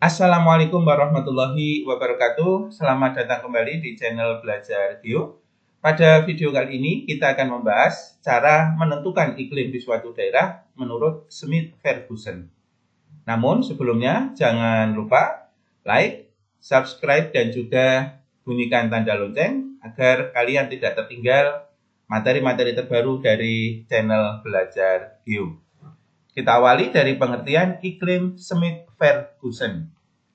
Assalamualaikum warahmatullahi wabarakatuh. Selamat datang kembali di channel Belajar Geo. Pada video kali ini kita akan membahas cara menentukan iklim di suatu daerah menurut Smith Ferguson. Namun sebelumnya jangan lupa like, subscribe dan juga bunyikan tanda lonceng agar kalian tidak tertinggal materi-materi terbaru dari channel Belajar Geo. Kita awali dari pengertian iklim Smith-Ferguson.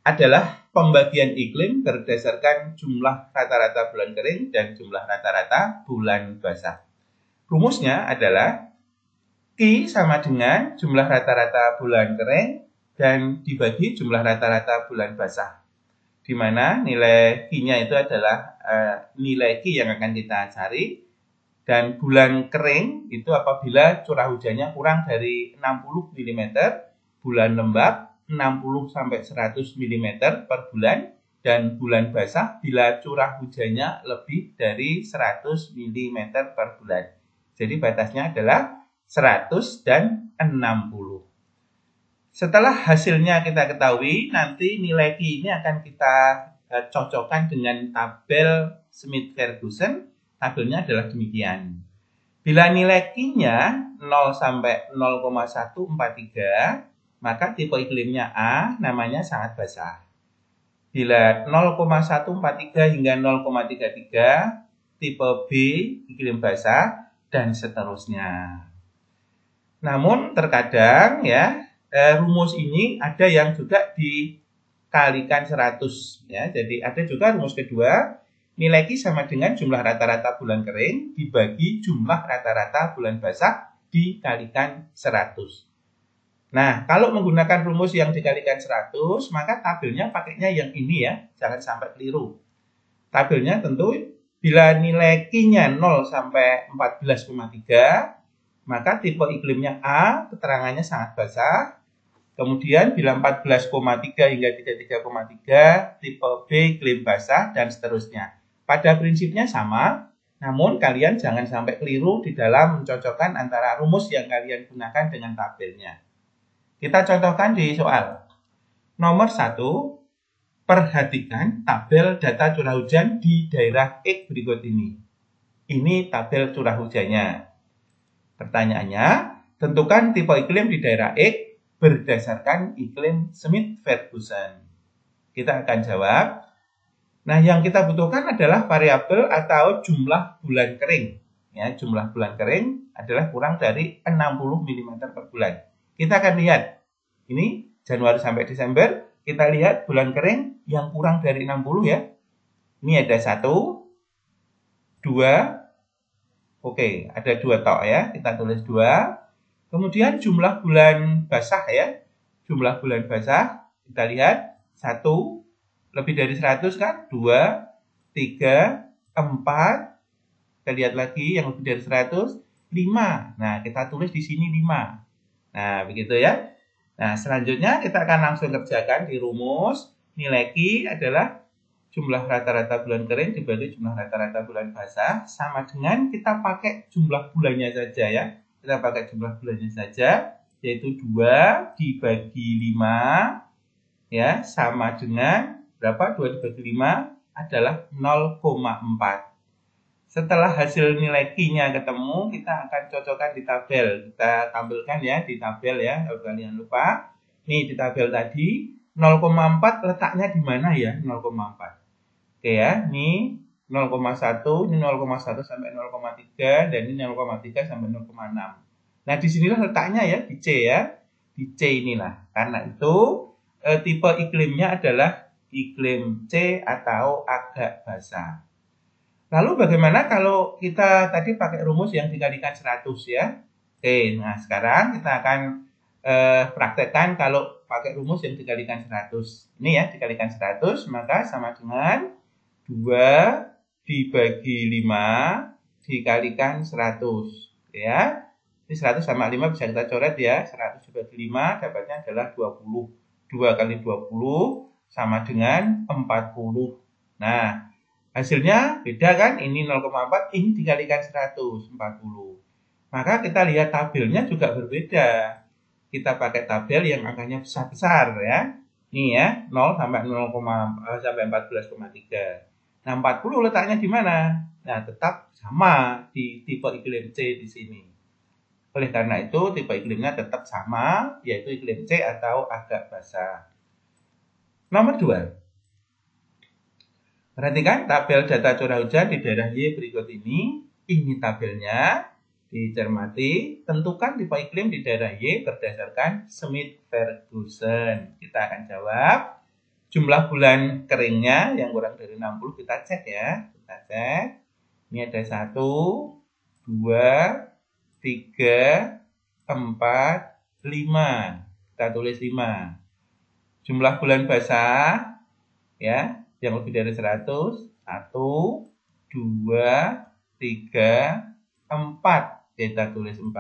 Adalah pembagian iklim berdasarkan jumlah rata-rata bulan kering dan jumlah rata-rata bulan basah. Rumusnya adalah Q sama dengan jumlah rata-rata bulan kering dan dibagi jumlah rata-rata bulan basah. Di mana nilai Q-nya itu adalah uh, nilai Q yang akan kita cari dan bulan kering itu apabila curah hujannya kurang dari 60 mm, bulan lembab 60 sampai 100 mm per bulan dan bulan basah bila curah hujannya lebih dari 100 mm per bulan. Jadi batasnya adalah 100 dan 60. Setelah hasilnya kita ketahui, nanti nilai Q ini akan kita eh, cocokkan dengan tabel Smith-Ferguson Hasilnya adalah demikian. Bila nilai Q-nya 0 sampai 0,143, maka tipe iklimnya A namanya sangat basah. Bila 0,143 hingga 0,33, tipe B iklim basah, dan seterusnya. Namun terkadang ya eh, rumus ini ada yang juga dikalikan 100 ya. Jadi ada juga rumus kedua Nilai Q sama dengan jumlah rata-rata bulan kering dibagi jumlah rata-rata bulan basah dikalikan 100. Nah, kalau menggunakan rumus yang dikalikan 100, maka tabelnya pakainya yang ini ya, jangan sampai keliru. Tabelnya tentu bila nilai Q-nya 0 sampai 14,3, maka tipe iklimnya A, keterangannya sangat basah, Kemudian bila 14,3 hingga 33,3 tipe B iklim basah dan seterusnya. Pada prinsipnya sama, namun kalian jangan sampai keliru di dalam mencocokkan antara rumus yang kalian gunakan dengan tabelnya. Kita contohkan di soal. Nomor 1, perhatikan tabel data curah hujan di daerah X berikut ini. Ini tabel curah hujannya. Pertanyaannya, tentukan tipe iklim di daerah X berdasarkan iklim Smith-Ferguson. Kita akan jawab, Nah, yang kita butuhkan adalah variabel atau jumlah bulan kering. Ya, jumlah bulan kering adalah kurang dari 60 mm per bulan. Kita akan lihat. Ini Januari sampai Desember, kita lihat bulan kering yang kurang dari 60 ya. Ini ada satu, dua, Oke, ada dua tok ya. Kita tulis dua. Kemudian jumlah bulan basah ya. Jumlah bulan basah kita lihat satu, lebih dari 100 kan? 2, 3, 4. Kita lihat lagi yang lebih dari 100, 5. Nah, kita tulis di sini 5. Nah, begitu ya. Nah, selanjutnya kita akan langsung kerjakan di rumus nilai Q adalah jumlah rata-rata bulan kering dibagi jumlah rata-rata bulan basah sama dengan kita pakai jumlah bulannya saja ya. Kita pakai jumlah bulannya saja yaitu 2 dibagi 5 ya sama dengan berapa 2 dibagi 5 adalah 0,4 setelah hasil nilai Q-nya ketemu, kita akan cocokkan di tabel. Kita tampilkan ya di tabel ya, kalau kalian lupa. Nih di tabel tadi, 0,4 letaknya di mana ya? 0,4. Oke ya, ini 0,1, ini 0,1 sampai 0,3, dan ini 0,3 sampai 0,6. Nah, disinilah letaknya ya, di C ya. Di C inilah. Karena itu, e, tipe iklimnya adalah iklim C atau agak basah. Lalu bagaimana kalau kita tadi pakai rumus yang dikalikan 100 ya? Oke, nah sekarang kita akan eh, praktekkan kalau pakai rumus yang dikalikan 100. Ini ya, dikalikan 100 maka sama dengan 2 dibagi 5 dikalikan 100 ya. Ini 100 sama 5 bisa kita coret ya. 100 dibagi 5 dapatnya adalah 20. 2 kali 20 sama dengan 40. Nah, hasilnya beda kan? Ini 0,4, ini dikalikan 140. Maka kita lihat tabelnya juga berbeda. Kita pakai tabel yang angkanya besar-besar ya. Ini ya, 0 sampai 0, eh, sampai 14,3. Nah, 40 letaknya di mana? Nah, tetap sama di tipe iklim C di sini. Oleh karena itu, tipe iklimnya tetap sama, yaitu iklim C atau agak basah. Nomor 2. Perhatikan tabel data curah hujan di daerah Y berikut ini. Ini tabelnya. Dicermati, tentukan tipe iklim di daerah Y berdasarkan Smith-Ferguson. Kita akan jawab jumlah bulan keringnya yang kurang dari 60 kita cek ya. Kita cek. Ini ada 1, 2, 3, 4, 5. Kita tulis 5 jumlah bulan basah ya yang lebih dari 100 1 2 3 4 kita tulis 4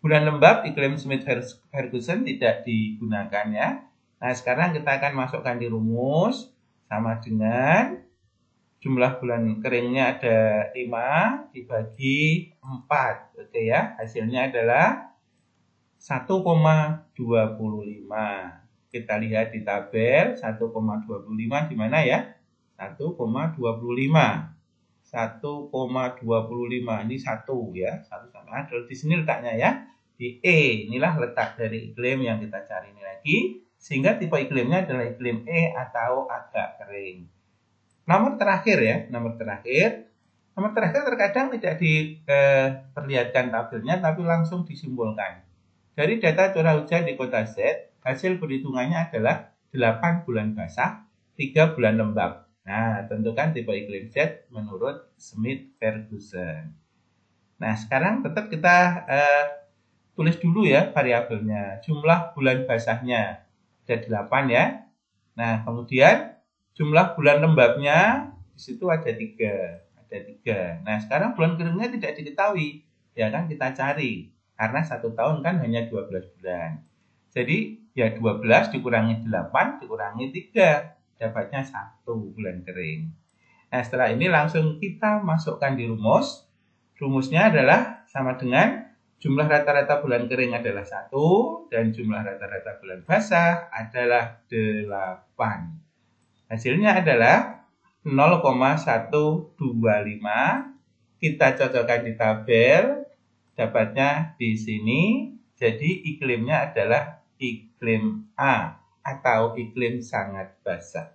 bulan lembab iklim Smith Ferguson tidak digunakan ya nah sekarang kita akan masukkan di rumus sama dengan jumlah bulan keringnya ada 5 dibagi 4 oke ya hasilnya adalah 1,25 kita lihat di tabel 1,25 di mana ya? 1,25. 1,25 ini satu ya, satu sama. Terus di sini letaknya ya di E. Inilah letak dari iklim yang kita cari ini lagi. Sehingga tipe iklimnya adalah iklim E atau agak kering. Nomor terakhir ya, nomor terakhir. Nomor terakhir terkadang tidak diperlihatkan tabelnya, tapi langsung disimbolkan. Dari data curah hujan di kota Z, hasil perhitungannya adalah 8 bulan basah, 3 bulan lembab. Nah, tentukan tipe iklim Z menurut Smith Ferguson. Nah, sekarang tetap kita uh, tulis dulu ya variabelnya. Jumlah bulan basahnya ada 8 ya. Nah, kemudian jumlah bulan lembabnya di situ ada 3. Ada 3. Nah, sekarang bulan keringnya tidak diketahui. Ya kan kita cari. Karena satu tahun kan hanya 12 bulan. Jadi ya 12 dikurangi 8 dikurangi 3 dapatnya 1 bulan kering nah setelah ini langsung kita masukkan di rumus rumusnya adalah sama dengan jumlah rata-rata bulan kering adalah 1 dan jumlah rata-rata bulan basah adalah 8 hasilnya adalah 0,125 kita cocokkan di tabel dapatnya di sini jadi iklimnya adalah iklim iklim A atau iklim sangat basah.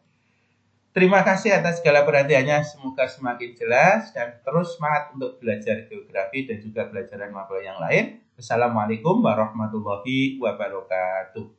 Terima kasih atas segala perhatiannya. Semoga semakin jelas dan terus semangat untuk belajar geografi dan juga pelajaran mapel yang lain. Assalamualaikum warahmatullahi wabarakatuh.